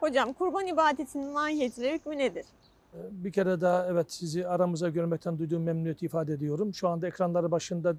Hocam kurban ibadetinin mahiyeti ve hükmü nedir? Ee, bir kere daha evet sizi aramıza görmekten duyduğum memnuniyeti ifade ediyorum. Şu anda ekranları başında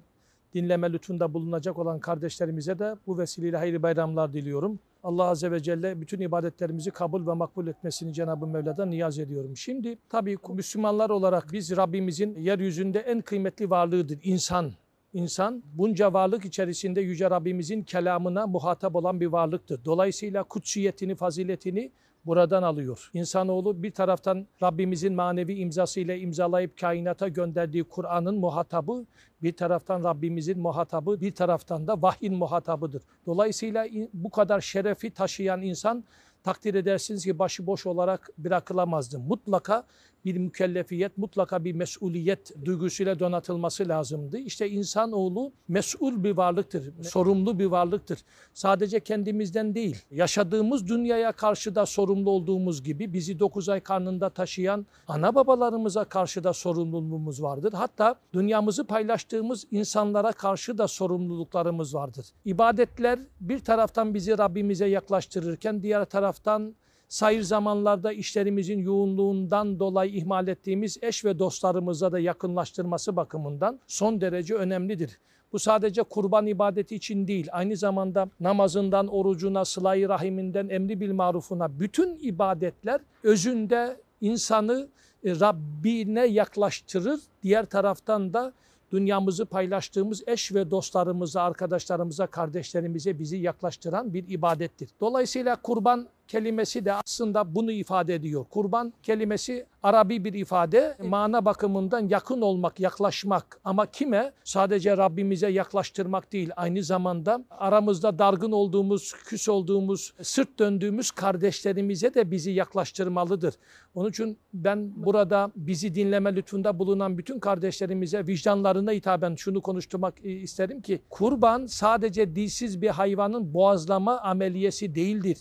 dinleme lütfunda bulunacak olan kardeşlerimize de bu vesileyle hayırlı bayramlar diliyorum. Allah Azze ve Celle bütün ibadetlerimizi kabul ve makbul etmesini Cenab-ı Mevla'dan niyaz ediyorum. Şimdi tabii Müslümanlar olarak biz Rabbimizin yeryüzünde en kıymetli varlığıdır insan. İnsan bunca varlık içerisinde Yüce Rabbimizin kelamına muhatap olan bir varlıktır. Dolayısıyla kutsiyetini, faziletini buradan alıyor. İnsanoğlu bir taraftan Rabbimizin manevi imzasıyla imzalayıp kainata gönderdiği Kur'an'ın muhatabı, bir taraftan Rabbimizin muhatabı, bir taraftan da vahyin muhatabıdır. Dolayısıyla bu kadar şerefi taşıyan insan takdir edersiniz ki başıboş olarak bırakılamazdı. Mutlaka bir mükellefiyet, mutlaka bir mesuliyet duygusuyla donatılması lazımdı. İşte insanoğlu mesul bir varlıktır, sorumlu bir varlıktır. Sadece kendimizden değil, yaşadığımız dünyaya karşı da sorumlu olduğumuz gibi bizi 9 ay karnında taşıyan ana babalarımıza karşı da sorumluluğumuz vardır. Hatta dünyamızı paylaştığımız insanlara karşı da sorumluluklarımız vardır. İbadetler bir taraftan bizi Rabbimize yaklaştırırken diğer taraftan Sayır zamanlarda işlerimizin yoğunluğundan dolayı ihmal ettiğimiz eş ve dostlarımıza da yakınlaştırması bakımından son derece önemlidir. Bu sadece kurban ibadeti için değil, aynı zamanda namazından, orucuna, sılayı rahiminden, emri bil marufuna bütün ibadetler özünde insanı e, Rabbine yaklaştırır. Diğer taraftan da dünyamızı paylaştığımız eş ve dostlarımıza, arkadaşlarımıza, kardeşlerimize bizi yaklaştıran bir ibadettir. Dolayısıyla kurban kelimesi de aslında bunu ifade ediyor. Kurban kelimesi Arabi bir ifade. Mana bakımından yakın olmak, yaklaşmak ama kime? Sadece Rabbimize yaklaştırmak değil. Aynı zamanda aramızda dargın olduğumuz, küs olduğumuz, sırt döndüğümüz kardeşlerimize de bizi yaklaştırmalıdır. Onun için ben burada bizi dinleme lütfunda bulunan bütün kardeşlerimize vicdanlarına hitaben şunu konuşturmak isterim ki kurban sadece dilsiz bir hayvanın boğazlama ameliyesi değildir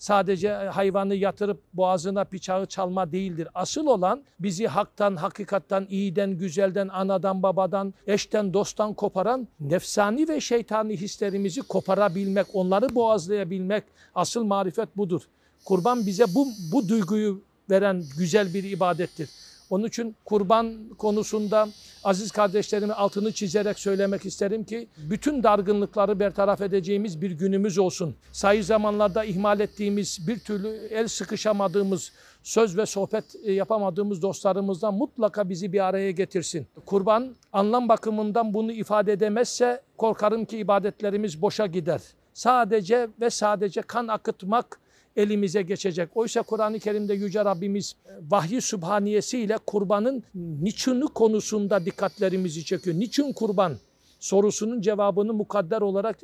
sadece e, hayvanı yatırıp boğazına bıçağı çalma değildir. Asıl olan bizi haktan, hakikattan, iyiden, güzelden, anadan, babadan, eşten, dosttan koparan nefsani ve şeytani hislerimizi koparabilmek, onları boğazlayabilmek asıl marifet budur. Kurban bize bu, bu duyguyu veren güzel bir ibadettir. Onun için kurban konusunda aziz kardeşlerime altını çizerek söylemek isterim ki bütün dargınlıkları bertaraf edeceğimiz bir günümüz olsun. Sayı zamanlarda ihmal ettiğimiz, bir türlü el sıkışamadığımız, söz ve sohbet e, yapamadığımız dostlarımızdan mutlaka bizi bir araya getirsin. Kurban anlam bakımından bunu ifade edemezse korkarım ki ibadetlerimiz boşa gider. Sadece ve sadece kan akıtmak elimize geçecek. Oysa Kur'an-ı Kerim'de Yüce Rabbimiz e, vahyi sübhaniyesiyle kurbanın niçini konusunda dikkatlerimizi çekiyor. Niçin kurban sorusunun cevabını mukadder olarak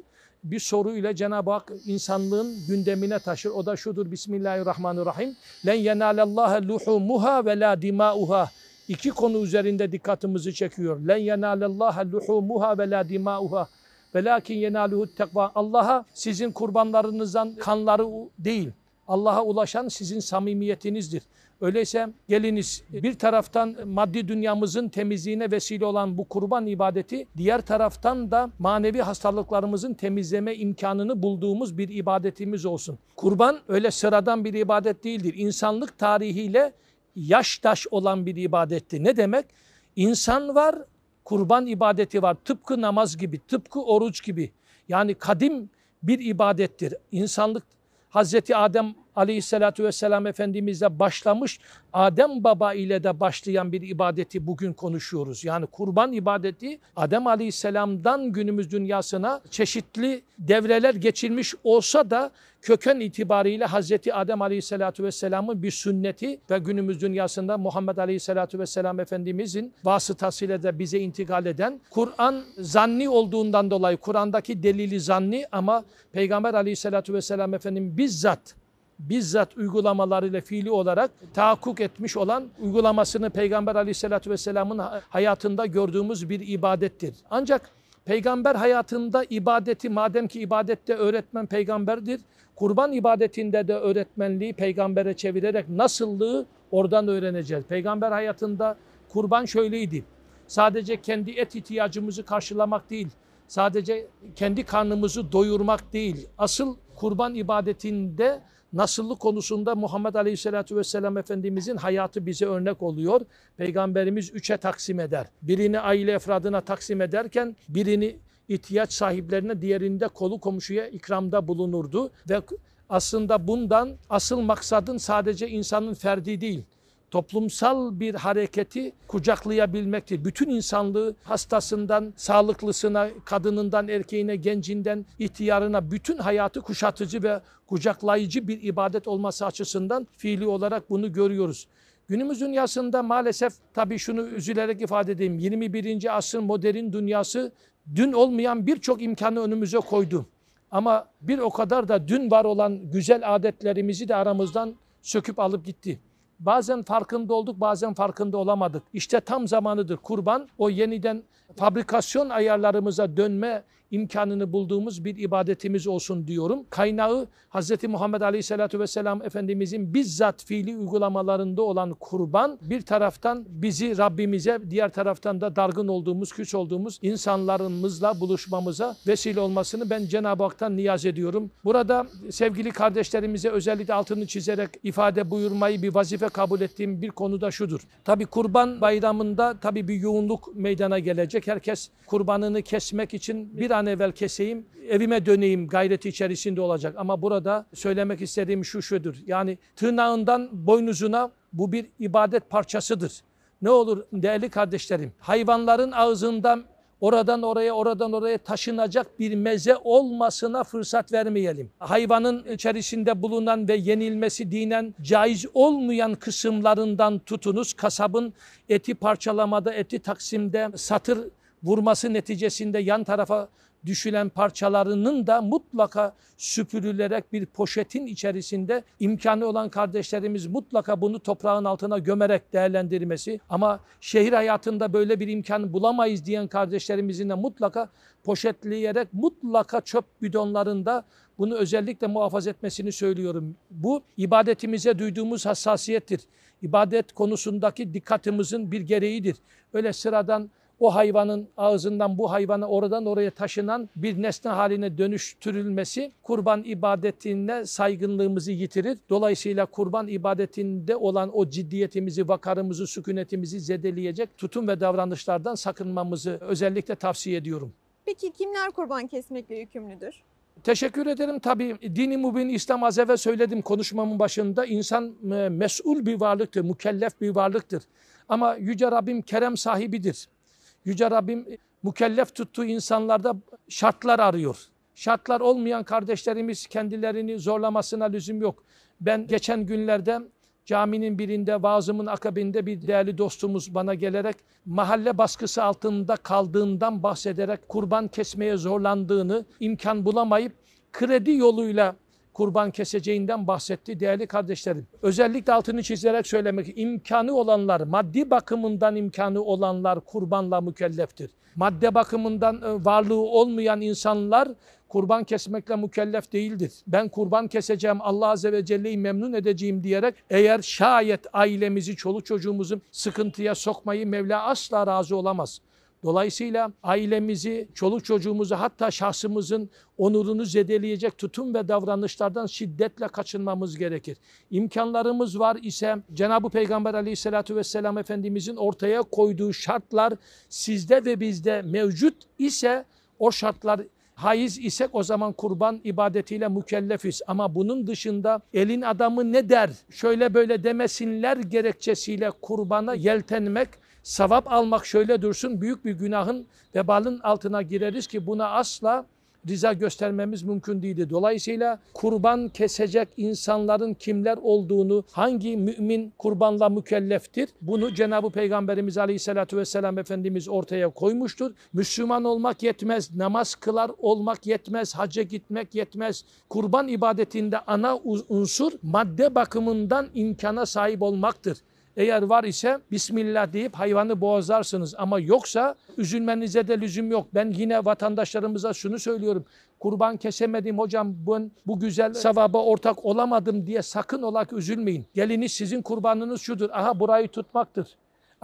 bir soru ile Cenab-ı Hak insanlığın gündemine taşır. O da şudur Bismillahirrahmanirrahim. Len yenalallâhe luhumuha ve la dima'uha. İki konu üzerinde dikkatimizi çekiyor. Len yenalallâhe luhumuha ve la dima'uha. Velakin yenaluhu tekva. Allah'a sizin kurbanlarınızdan kanları değil. Allah'a ulaşan sizin samimiyetinizdir. Öyleyse geliniz bir taraftan maddi dünyamızın temizliğine vesile olan bu kurban ibadeti diğer taraftan da manevi hastalıklarımızın temizleme imkanını bulduğumuz bir ibadetimiz olsun. Kurban öyle sıradan bir ibadet değildir. İnsanlık tarihiyle yaş taş olan bir ibadetti. Ne demek? İnsan var kurban ibadeti var. Tıpkı namaz gibi, tıpkı oruç gibi. Yani kadim bir ibadettir. İnsanlık Hazreti Adem aleyhissalatü vesselam Efendimiz'le başlamış Adem Baba ile de başlayan bir ibadeti bugün konuşuyoruz. Yani kurban ibadeti Adem aleyhisselamdan günümüz dünyasına çeşitli devreler geçilmiş olsa da köken itibariyle Hazreti Adem aleyhissalatü vesselamın bir sünneti ve günümüz dünyasında Muhammed aleyhissalatü vesselam Efendimizin vasıtasıyla da bize intikal eden Kur'an zanni olduğundan dolayı Kur'an'daki delili zanni ama Peygamber aleyhissalatü vesselam Efendimiz bizzat bizzat uygulamalarıyla fiili olarak tahakkuk etmiş olan uygulamasını Peygamber aleyhissalatü vesselamın hayatında gördüğümüz bir ibadettir. Ancak peygamber hayatında ibadeti madem ki ibadette öğretmen peygamberdir, kurban ibadetinde de öğretmenliği peygambere çevirerek nasıllığı oradan öğreneceğiz. Peygamber hayatında kurban şöyleydi. Sadece kendi et ihtiyacımızı karşılamak değil, sadece kendi karnımızı doyurmak değil. Asıl kurban ibadetinde Nasıllık konusunda Muhammed Aleyhisselatü Vesselam Efendimizin hayatı bize örnek oluyor. Peygamberimiz üçe taksim eder. Birini aile efradına taksim ederken birini ihtiyaç sahiplerine diğerinde kolu komşuya ikramda bulunurdu. Ve aslında bundan asıl maksadın sadece insanın ferdi değil, toplumsal bir hareketi kucaklayabilmektir. Bütün insanlığı hastasından, sağlıklısına, kadınından, erkeğine, gencinden, ihtiyarına bütün hayatı kuşatıcı ve kucaklayıcı bir ibadet olması açısından fiili olarak bunu görüyoruz. Günümüz dünyasında maalesef tabii şunu üzülerek ifade edeyim. 21. asrın modern dünyası dün olmayan birçok imkanı önümüze koydu. Ama bir o kadar da dün var olan güzel adetlerimizi de aramızdan söküp alıp gitti. Bazen farkında olduk, bazen farkında olamadık. İşte tam zamanıdır kurban. O yeniden fabrikasyon ayarlarımıza dönme imkanını bulduğumuz bir ibadetimiz olsun diyorum. Kaynağı Hz. Muhammed Aleyhisselatü Vesselam Efendimizin bizzat fiili uygulamalarında olan kurban bir taraftan bizi Rabbimize diğer taraftan da dargın olduğumuz, küs olduğumuz insanlarımızla buluşmamıza vesile olmasını ben Cenab-ı Hak'tan niyaz ediyorum. Burada sevgili kardeşlerimize özellikle altını çizerek ifade buyurmayı bir vazife kabul ettiğim bir konuda şudur. Tabi kurban bayramında tabi bir yoğunluk meydana gelecek. Herkes kurbanını kesmek için bir an evvel keseyim, evime döneyim gayreti içerisinde olacak. Ama burada söylemek istediğim şu şudur. Yani tırnağından boynuzuna bu bir ibadet parçasıdır. Ne olur değerli kardeşlerim, hayvanların ağzından oradan oraya oradan oraya taşınacak bir meze olmasına fırsat vermeyelim. Hayvanın içerisinde bulunan ve yenilmesi dinen caiz olmayan kısımlarından tutunuz. Kasabın eti parçalamada, eti taksimde, satır vurması neticesinde yan tarafa düşülen parçalarının da mutlaka süpürülerek bir poşetin içerisinde imkanı olan kardeşlerimiz mutlaka bunu toprağın altına gömerek değerlendirmesi ama şehir hayatında böyle bir imkan bulamayız diyen kardeşlerimizin de mutlaka poşetleyerek mutlaka çöp bidonlarında bunu özellikle muhafaza etmesini söylüyorum. Bu ibadetimize duyduğumuz hassasiyettir. İbadet konusundaki dikkatimizin bir gereğidir. Öyle sıradan o hayvanın ağzından bu hayvana oradan oraya taşınan bir nesne haline dönüştürülmesi kurban ibadetine saygınlığımızı yitirir. Dolayısıyla kurban ibadetinde olan o ciddiyetimizi, vakarımızı, sükunetimizi zedeleyecek tutum ve davranışlardan sakınmamızı özellikle tavsiye ediyorum. Peki kimler kurban kesmekle yükümlüdür? Teşekkür ederim. Tabii dini mubin İslam az evvel söyledim konuşmamın başında. insan e, mesul bir varlıktır, mükellef bir varlıktır. Ama Yüce Rabbim kerem sahibidir. Yüce Rabbim mükellef tuttuğu insanlarda şartlar arıyor. Şartlar olmayan kardeşlerimiz kendilerini zorlamasına lüzum yok. Ben geçen günlerde caminin birinde vaazımın akabinde bir değerli dostumuz bana gelerek mahalle baskısı altında kaldığından bahsederek kurban kesmeye zorlandığını imkan bulamayıp kredi yoluyla kurban keseceğinden bahsetti değerli kardeşlerim. Özellikle altını çizerek söylemek imkanı olanlar, maddi bakımından imkanı olanlar kurbanla mükelleftir. Madde bakımından e, varlığı olmayan insanlar kurban kesmekle mükellef değildir. Ben kurban keseceğim, Allah Azze ve Celle'yi memnun edeceğim diyerek eğer şayet ailemizi, çoluk çocuğumuzu sıkıntıya sokmayı Mevla asla razı olamaz. Dolayısıyla ailemizi, çoluk çocuğumuzu hatta şahsımızın onurunu zedeleyecek tutum ve davranışlardan şiddetle kaçınmamız gerekir. İmkanlarımız var ise Cenab-ı Peygamber aleyhissalatü vesselam Efendimizin ortaya koyduğu şartlar sizde ve bizde mevcut ise o şartlar haiz isek o zaman kurban ibadetiyle mükellefiz. Ama bunun dışında elin adamı ne der, şöyle böyle demesinler gerekçesiyle kurbana yeltenmek Savap almak şöyle dursun büyük bir günahın vebalın altına gireriz ki buna asla rıza göstermemiz mümkün değildi. Dolayısıyla kurban kesecek insanların kimler olduğunu, hangi mümin kurbanla mükelleftir? Bunu Cenab-ı Peygamberimiz Aleyhisselatü Vesselam Efendimiz ortaya koymuştur. Müslüman olmak yetmez, namaz kılar olmak yetmez, hacca gitmek yetmez. Kurban ibadetinde ana unsur madde bakımından imkana sahip olmaktır. Eğer var ise Bismillah deyip hayvanı boğazlarsınız ama yoksa üzülmenize de lüzum yok. Ben yine vatandaşlarımıza şunu söylüyorum. Kurban kesemedim hocam ben bu güzel sevaba ortak olamadım diye sakın olak üzülmeyin. Geliniz sizin kurbanınız şudur. Aha burayı tutmaktır.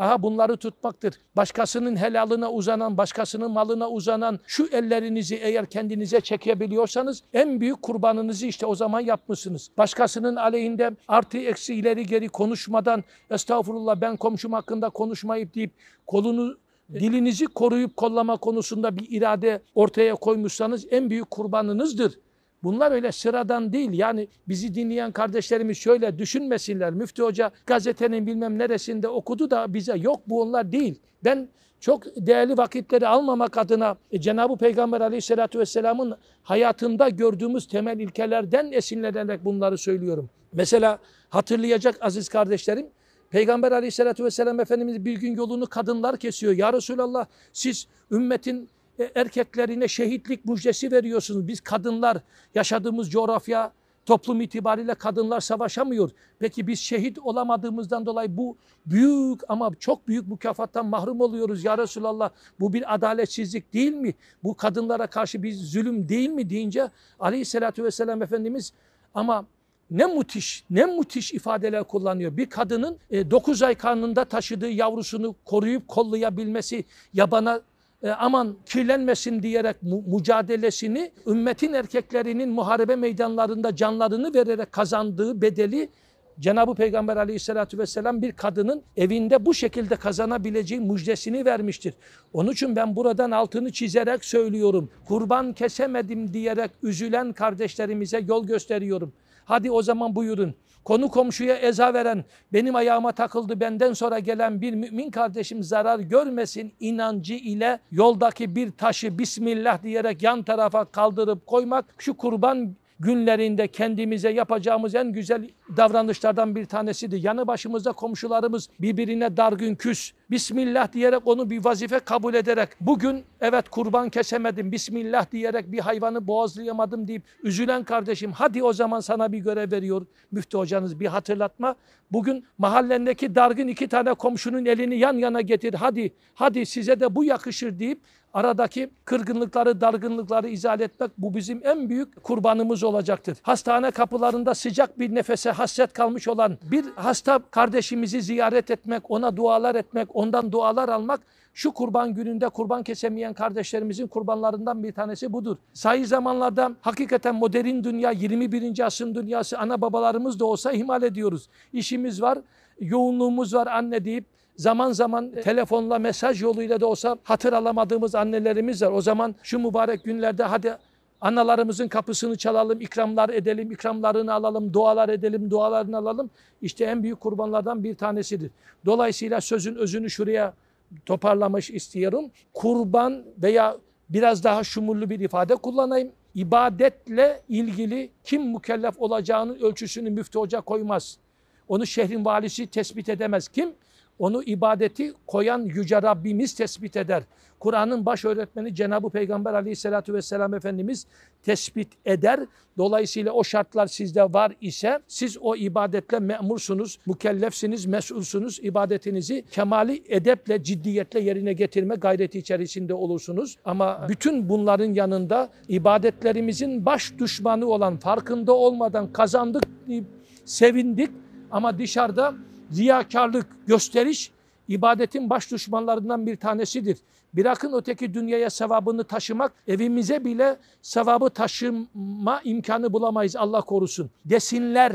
Aha bunları tutmaktır. Başkasının helalına uzanan, başkasının malına uzanan şu ellerinizi eğer kendinize çekebiliyorsanız en büyük kurbanınızı işte o zaman yapmışsınız. Başkasının aleyhinde artı eksi ileri geri konuşmadan estağfurullah ben komşum hakkında konuşmayıp deyip kolunu dilinizi koruyup kollama konusunda bir irade ortaya koymuşsanız en büyük kurbanınızdır. Bunlar öyle sıradan değil. Yani bizi dinleyen kardeşlerimiz şöyle düşünmesinler. Müftü Hoca gazetenin bilmem neresinde okudu da bize yok bu onlar değil. Ben çok değerli vakitleri almamak adına e, Cenab-ı Peygamber Aleyhisselatü Vesselam'ın hayatında gördüğümüz temel ilkelerden esinlenerek bunları söylüyorum. Mesela hatırlayacak aziz kardeşlerim Peygamber Aleyhisselatü Vesselam Efendimiz bir gün yolunu kadınlar kesiyor. Ya Resulallah siz ümmetin e, erkeklerine şehitlik müjdesi veriyorsunuz. Biz kadınlar yaşadığımız coğrafya toplum itibariyle kadınlar savaşamıyor. Peki biz şehit olamadığımızdan dolayı bu büyük ama çok büyük mükafattan mahrum oluyoruz ya Resulallah. Bu bir adaletsizlik değil mi? Bu kadınlara karşı bir zulüm değil mi deyince aleyhissalatü vesselam Efendimiz ama ne müthiş, ne müthiş ifadeler kullanıyor. Bir kadının 9 e, ay karnında taşıdığı yavrusunu koruyup kollayabilmesi, yabana e, aman kirlenmesin diyerek mücadelesini ümmetin erkeklerinin muharebe meydanlarında canlarını vererek kazandığı bedeli Cenab-ı Peygamber aleyhissalatü vesselam bir kadının evinde bu şekilde kazanabileceği müjdesini vermiştir. Onun için ben buradan altını çizerek söylüyorum. Kurban kesemedim diyerek üzülen kardeşlerimize yol gösteriyorum. Hadi o zaman buyurun. Konu komşuya eza veren, benim ayağıma takıldı benden sonra gelen bir mümin kardeşim zarar görmesin inancı ile yoldaki bir taşı Bismillah diyerek yan tarafa kaldırıp koymak şu kurban günlerinde kendimize yapacağımız en güzel davranışlardan bir tanesiydi. Yanı başımızda komşularımız birbirine dargın küs. Bismillah diyerek onu bir vazife kabul ederek bugün evet kurban kesemedim Bismillah diyerek bir hayvanı boğazlayamadım deyip üzülen kardeşim hadi o zaman sana bir görev veriyor müftü hocanız bir hatırlatma. Bugün mahallendeki dargın iki tane komşunun elini yan yana getir hadi hadi size de bu yakışır deyip aradaki kırgınlıkları, dargınlıkları izah etmek bu bizim en büyük kurbanımız olacaktır. Hastane kapılarında sıcak bir nefese hasret kalmış olan bir hasta kardeşimizi ziyaret etmek, ona dualar etmek, ondan dualar almak şu kurban gününde kurban kesemeyen kardeşlerimizin kurbanlarından bir tanesi budur. Sayı zamanlarda hakikaten modern dünya, 21. asrın dünyası ana babalarımız da olsa ihmal ediyoruz. İşimiz var, yoğunluğumuz var anne deyip zaman zaman e, telefonla mesaj yoluyla da olsa hatırlamadığımız annelerimiz var. O zaman şu mübarek günlerde hadi Analarımızın kapısını çalalım, ikramlar edelim, ikramlarını alalım, dualar edelim, dualarını alalım. İşte en büyük kurbanlardan bir tanesidir. Dolayısıyla sözün özünü şuraya toparlamış istiyorum. Kurban veya biraz daha şumurlu bir ifade kullanayım. İbadetle ilgili kim mükellef olacağının ölçüsünü müftü hoca koymaz. Onu şehrin valisi tespit edemez. Kim? Onu ibadeti koyan Yüce Rabbimiz tespit eder. Kur'an'ın baş öğretmeni Cenab-ı Peygamber aleyhissalatü vesselam Efendimiz tespit eder. Dolayısıyla o şartlar sizde var ise siz o ibadetle memursunuz, mükellefsiniz, mesulsunuz. ibadetinizi kemali edeple, ciddiyetle yerine getirme gayreti içerisinde olursunuz. Ama bütün bunların yanında ibadetlerimizin baş düşmanı olan farkında olmadan kazandık, sevindik ama dışarıda Riyakarlık, gösteriş ibadetin baş düşmanlarından bir tanesidir. Bırakın öteki dünyaya sevabını taşımak, evimize bile sevabı taşıma imkanı bulamayız Allah korusun. Desinler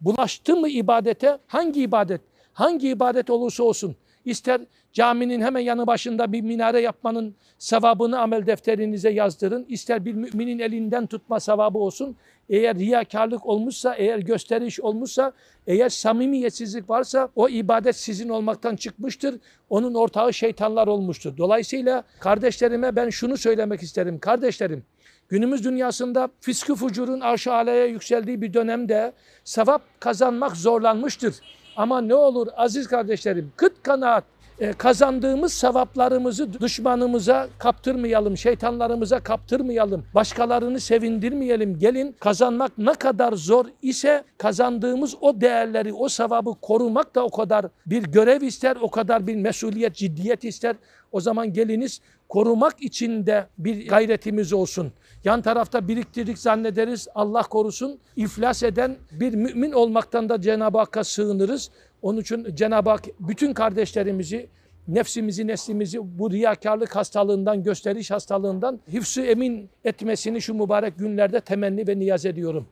bulaştı mı ibadete? Hangi ibadet? Hangi ibadet olursa olsun İster caminin hemen yanı başında bir minare yapmanın sevabını amel defterinize yazdırın, İster bir müminin elinden tutma sevabı olsun. Eğer riyakarlık olmuşsa, eğer gösteriş olmuşsa, eğer samimiyetsizlik varsa o ibadet sizin olmaktan çıkmıştır. Onun ortağı şeytanlar olmuştur. Dolayısıyla kardeşlerime ben şunu söylemek isterim. Kardeşlerim, Günümüz dünyasında fiskü fucurun arş yükseldiği bir dönemde sevap kazanmak zorlanmıştır. Ama ne olur aziz kardeşlerim kıt kanaat e, kazandığımız sevaplarımızı düşmanımıza kaptırmayalım, şeytanlarımıza kaptırmayalım, başkalarını sevindirmeyelim. Gelin kazanmak ne kadar zor ise kazandığımız o değerleri, o sevabı korumak da o kadar bir görev ister, o kadar bir mesuliyet, ciddiyet ister. O zaman geliniz korumak için de bir gayretimiz olsun. Yan tarafta biriktirdik zannederiz Allah korusun. İflas eden bir mümin olmaktan da Cenab-ı Hakk'a sığınırız. Onun için Cenab-ı Hak bütün kardeşlerimizi, nefsimizi, neslimizi bu riyakarlık hastalığından, gösteriş hastalığından hifsi emin etmesini şu mübarek günlerde temenni ve niyaz ediyorum.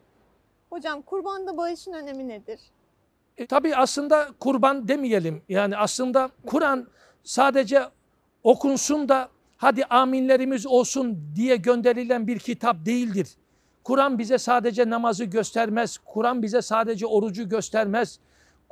Hocam kurbanda bağışın önemi nedir? E, tabii aslında kurban demeyelim. Yani aslında Kur'an sadece okunsun da hadi aminlerimiz olsun diye gönderilen bir kitap değildir. Kur'an bize sadece namazı göstermez. Kur'an bize sadece orucu göstermez.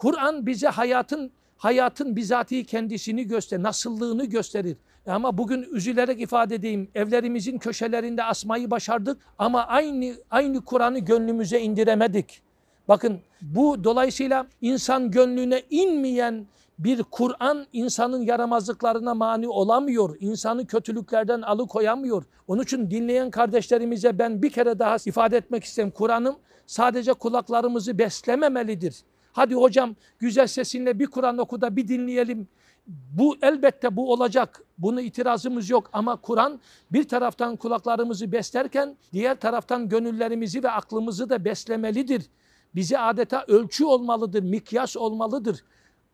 Kur'an bize hayatın hayatın bizatihi kendisini göster, nasıllığını gösterir. E ama bugün üzülerek ifade edeyim. Evlerimizin köşelerinde asmayı başardık ama aynı aynı Kur'an'ı gönlümüze indiremedik. Bakın bu dolayısıyla insan gönlüne inmeyen bir Kur'an insanın yaramazlıklarına mani olamıyor. İnsanı kötülüklerden alıkoyamıyor. Onun için dinleyen kardeşlerimize ben bir kere daha ifade etmek isterim. Kur'an'ım sadece kulaklarımızı beslememelidir. Hadi hocam güzel sesinle bir Kur'an oku da bir dinleyelim. Bu elbette bu olacak. Bunu itirazımız yok ama Kur'an bir taraftan kulaklarımızı beslerken diğer taraftan gönüllerimizi ve aklımızı da beslemelidir. Bize adeta ölçü olmalıdır, mikyas olmalıdır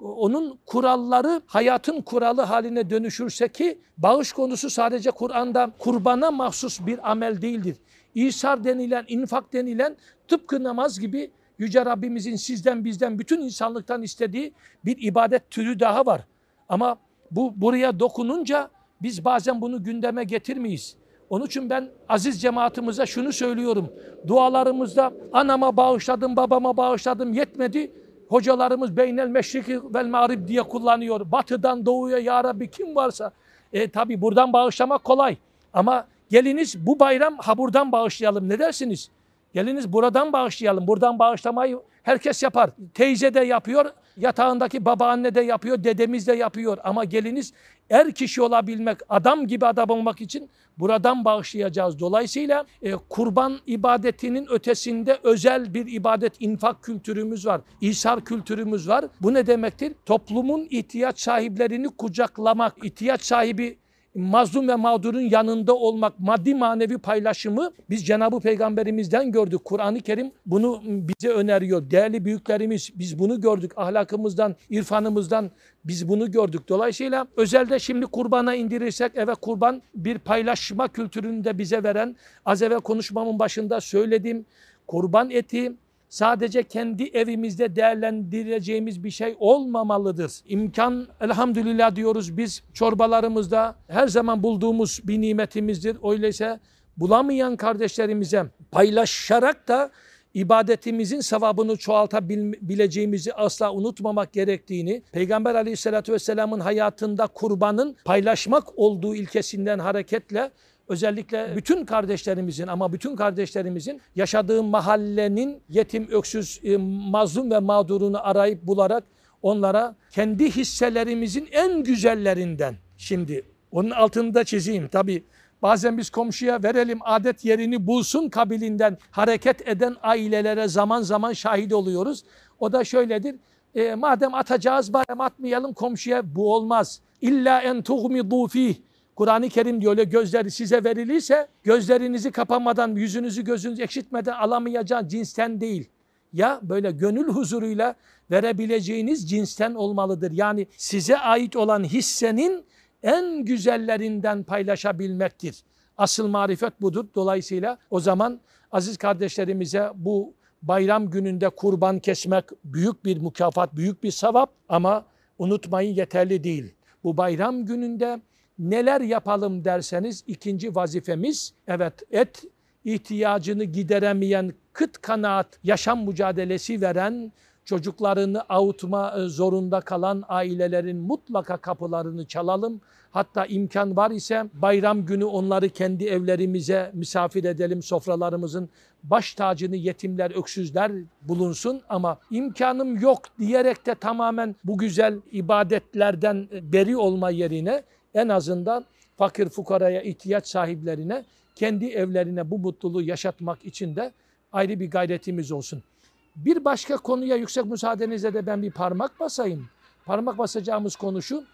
onun kuralları hayatın kuralı haline dönüşürse ki bağış konusu sadece Kur'an'da kurbana mahsus bir amel değildir. İsar denilen, infak denilen tıpkı namaz gibi Yüce Rabbimizin sizden bizden bütün insanlıktan istediği bir ibadet türü daha var. Ama bu buraya dokununca biz bazen bunu gündeme getirmeyiz. Onun için ben aziz cemaatimize şunu söylüyorum. Dualarımızda anama bağışladım, babama bağışladım yetmedi. Hocalarımız beynel meşriki vel mağrib diye kullanıyor. Batıdan doğuya ya Rabbi kim varsa. E, tabi buradan bağışlamak kolay. Ama geliniz bu bayram ha buradan bağışlayalım ne dersiniz? Geliniz buradan bağışlayalım. Buradan bağışlamayı herkes yapar. Teyze de yapıyor, yatağındaki babaanne de yapıyor, dedemiz de yapıyor. Ama geliniz er kişi olabilmek, adam gibi adam olmak için buradan bağışlayacağız. Dolayısıyla e, kurban ibadetinin ötesinde özel bir ibadet, infak kültürümüz var, ihsar kültürümüz var. Bu ne demektir? Toplumun ihtiyaç sahiplerini kucaklamak, ihtiyaç sahibi mazlum ve mağdurun yanında olmak, maddi manevi paylaşımı biz Cenab-ı Peygamberimizden gördük. Kur'an-ı Kerim bunu bize öneriyor. Değerli büyüklerimiz biz bunu gördük. Ahlakımızdan, irfanımızdan biz bunu gördük. Dolayısıyla özelde şimdi kurbana indirirsek eve kurban bir paylaşma kültürünü de bize veren az evvel konuşmamın başında söylediğim kurban eti sadece kendi evimizde değerlendireceğimiz bir şey olmamalıdır. İmkan elhamdülillah diyoruz biz çorbalarımızda her zaman bulduğumuz bir nimetimizdir. Öyleyse bulamayan kardeşlerimize paylaşarak da ibadetimizin sevabını çoğaltabileceğimizi asla unutmamak gerektiğini, Peygamber aleyhissalatü vesselamın hayatında kurbanın paylaşmak olduğu ilkesinden hareketle özellikle bütün kardeşlerimizin ama bütün kardeşlerimizin yaşadığı mahallenin yetim, öksüz, e, mazlum ve mağdurunu arayıp bularak onlara kendi hisselerimizin en güzellerinden şimdi onun altında çizeyim tabi bazen biz komşuya verelim adet yerini bulsun kabilinden hareket eden ailelere zaman zaman şahit oluyoruz. O da şöyledir e, madem atacağız madem atmayalım komşuya bu olmaz. İlla en tuğmidu fih Kur'an-ı Kerim diyor öyle gözleri size verilirse gözlerinizi kapamadan yüzünüzü gözünüzü ekşitmeden alamayacağın cinsten değil. Ya böyle gönül huzuruyla verebileceğiniz cinsten olmalıdır. Yani size ait olan hissenin en güzellerinden paylaşabilmektir. Asıl marifet budur. Dolayısıyla o zaman aziz kardeşlerimize bu bayram gününde kurban kesmek büyük bir mükafat, büyük bir sevap ama unutmayın yeterli değil. Bu bayram gününde neler yapalım derseniz ikinci vazifemiz evet et ihtiyacını gideremeyen kıt kanaat yaşam mücadelesi veren çocuklarını avutma e, zorunda kalan ailelerin mutlaka kapılarını çalalım. Hatta imkan var ise bayram günü onları kendi evlerimize misafir edelim. Sofralarımızın baş tacını yetimler, öksüzler bulunsun ama imkanım yok diyerek de tamamen bu güzel ibadetlerden e, beri olma yerine en azından fakir fukaraya, ihtiyaç sahiplerine, kendi evlerine bu mutluluğu yaşatmak için de ayrı bir gayretimiz olsun. Bir başka konuya yüksek müsaadenizle de ben bir parmak basayım. Parmak basacağımız konu şu.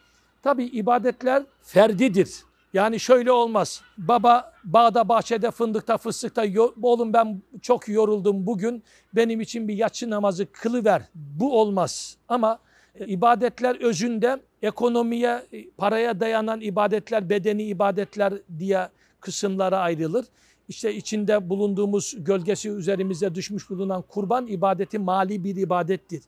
Tabi ibadetler ferdidir. Yani şöyle olmaz. Baba bağda, bahçede, fındıkta, fıstıkta oğlum ben çok yoruldum bugün. Benim için bir yatsı namazı kılıver. Bu olmaz. Ama e, ibadetler özünde ekonomiye, e, paraya dayanan ibadetler, bedeni ibadetler diye kısımlara ayrılır. İşte içinde bulunduğumuz gölgesi üzerimize düşmüş bulunan kurban ibadeti mali bir ibadettir.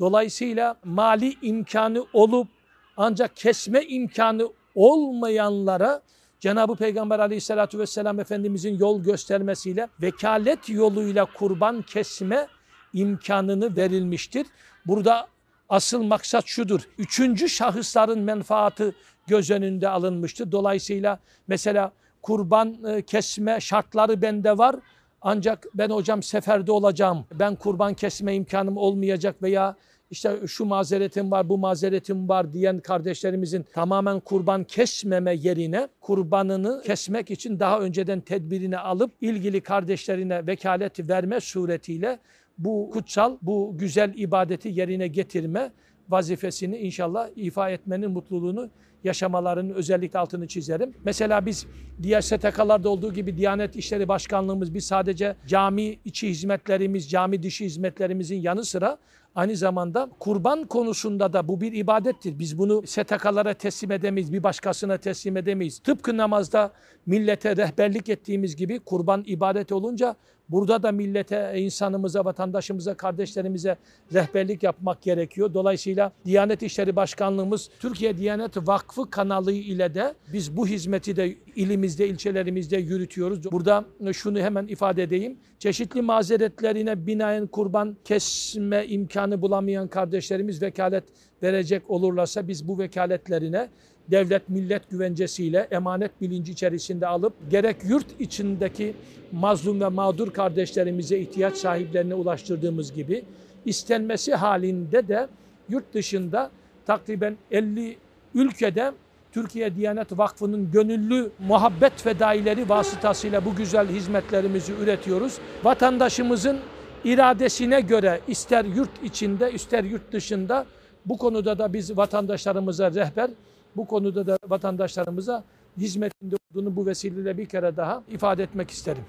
Dolayısıyla mali imkanı olup ancak kesme imkanı olmayanlara Cenab-ı Peygamber aleyhissalatü vesselam Efendimizin yol göstermesiyle vekalet yoluyla kurban kesme imkanını verilmiştir. Burada Asıl maksat şudur. Üçüncü şahısların menfaatı göz önünde alınmıştı. Dolayısıyla mesela kurban e, kesme şartları bende var. Ancak ben hocam seferde olacağım. Ben kurban kesme imkanım olmayacak veya işte şu mazeretim var, bu mazeretim var diyen kardeşlerimizin tamamen kurban kesmeme yerine kurbanını kesmek için daha önceden tedbirini alıp ilgili kardeşlerine vekalet verme suretiyle bu kutsal, bu güzel ibadeti yerine getirme vazifesini inşallah ifa etmenin mutluluğunu yaşamalarının özellikle altını çizerim. Mesela biz diğer STK'larda olduğu gibi Diyanet İşleri Başkanlığımız biz sadece cami içi hizmetlerimiz, cami dışı hizmetlerimizin yanı sıra Aynı zamanda kurban konusunda da bu bir ibadettir. Biz bunu setakalara teslim edemeyiz, bir başkasına teslim edemeyiz. Tıpkı namazda millete rehberlik ettiğimiz gibi kurban ibadet olunca burada da millete, insanımıza, vatandaşımıza, kardeşlerimize rehberlik yapmak gerekiyor. Dolayısıyla Diyanet İşleri Başkanlığımız Türkiye Diyanet Vakfı kanalı ile de biz bu hizmeti de ilimizde, ilçelerimizde yürütüyoruz. Burada şunu hemen ifade edeyim. Çeşitli mazeretlerine binaen kurban kesme imkanı imkanı bulamayan kardeşlerimiz vekalet verecek olurlarsa biz bu vekaletlerine devlet millet güvencesiyle emanet bilinci içerisinde alıp gerek yurt içindeki mazlum ve mağdur kardeşlerimize ihtiyaç sahiplerine ulaştırdığımız gibi istenmesi halinde de yurt dışında takriben 50 ülkede Türkiye Diyanet Vakfı'nın gönüllü muhabbet fedaileri vasıtasıyla bu güzel hizmetlerimizi üretiyoruz. Vatandaşımızın iradesine göre ister yurt içinde ister yurt dışında bu konuda da biz vatandaşlarımıza rehber, bu konuda da vatandaşlarımıza hizmetinde olduğunu bu vesileyle bir kere daha ifade etmek isterim.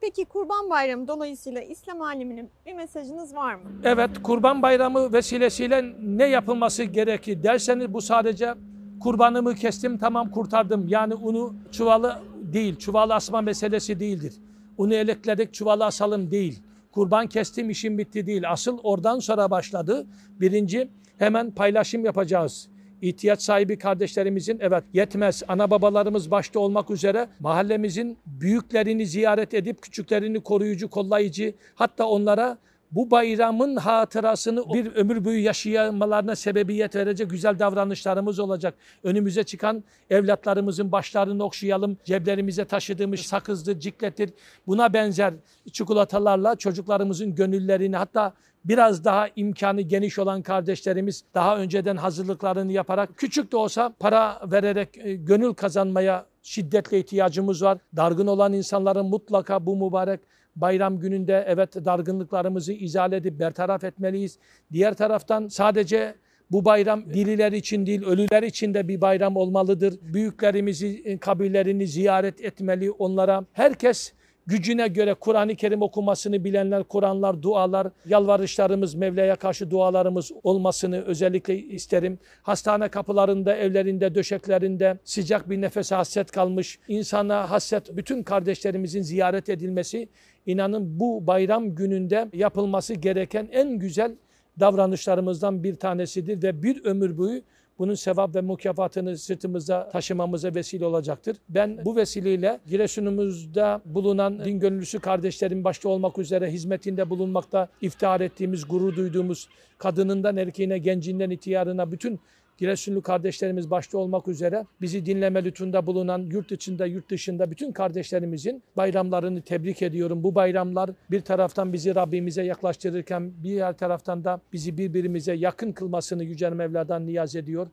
Peki Kurban Bayramı dolayısıyla İslam aleminin bir mesajınız var mı? Evet, Kurban Bayramı vesilesiyle ne yapılması gerekir derseniz bu sadece kurbanımı kestim tamam kurtardım. Yani unu çuvalı değil, çuvalı asma meselesi değildir. Unu elekledik çuvalı asalım değil kurban kestim işim bitti değil. Asıl oradan sonra başladı. Birinci hemen paylaşım yapacağız. İhtiyaç sahibi kardeşlerimizin evet yetmez ana babalarımız başta olmak üzere mahallemizin büyüklerini ziyaret edip küçüklerini koruyucu, kollayıcı hatta onlara bu bayramın hatırasını bir ömür boyu yaşayamalarına sebebiyet verecek güzel davranışlarımız olacak. Önümüze çıkan evlatlarımızın başlarını okşayalım. Ceblerimize taşıdığımız sakızdır, ciklettir. Buna benzer çikolatalarla çocuklarımızın gönüllerini hatta biraz daha imkanı geniş olan kardeşlerimiz daha önceden hazırlıklarını yaparak küçük de olsa para vererek e, gönül kazanmaya şiddetle ihtiyacımız var. Dargın olan insanların mutlaka bu mübarek bayram gününde evet dargınlıklarımızı izah edip bertaraf etmeliyiz. Diğer taraftan sadece bu bayram diriler için değil, ölüler için de bir bayram olmalıdır. Büyüklerimizi, e, kabirlerini ziyaret etmeli onlara. Herkes gücüne göre Kur'an-ı Kerim okumasını bilenler, Kur'anlar, dualar, yalvarışlarımız, Mevla'ya karşı dualarımız olmasını özellikle isterim. Hastane kapılarında, evlerinde, döşeklerinde sıcak bir nefese hasret kalmış, insana hasret bütün kardeşlerimizin ziyaret edilmesi, inanın bu bayram gününde yapılması gereken en güzel davranışlarımızdan bir tanesidir ve bir ömür boyu bunun sevap ve mükafatını sırtımıza taşımamıza vesile olacaktır. Ben bu vesileyle Giresun'umuzda bulunan din gönüllüsü kardeşlerin başta olmak üzere hizmetinde bulunmakta iftihar ettiğimiz, gurur duyduğumuz kadınından erkeğine, gencinden ihtiyarına bütün Giresunlu kardeşlerimiz başta olmak üzere bizi dinleme lütfunda bulunan yurt içinde, yurt dışında bütün kardeşlerimizin bayramlarını tebrik ediyorum. Bu bayramlar bir taraftan bizi Rabbimize yaklaştırırken bir diğer taraftan da bizi birbirimize yakın kılmasını Yüce Mevla'dan niyaz ediyor.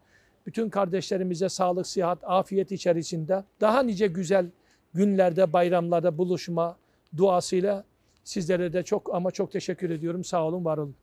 Bütün kardeşlerimize sağlık, sıhhat, afiyet içerisinde daha nice güzel günlerde, bayramlarda buluşma duasıyla sizlere de çok ama çok teşekkür ediyorum. Sağ olun, var olun.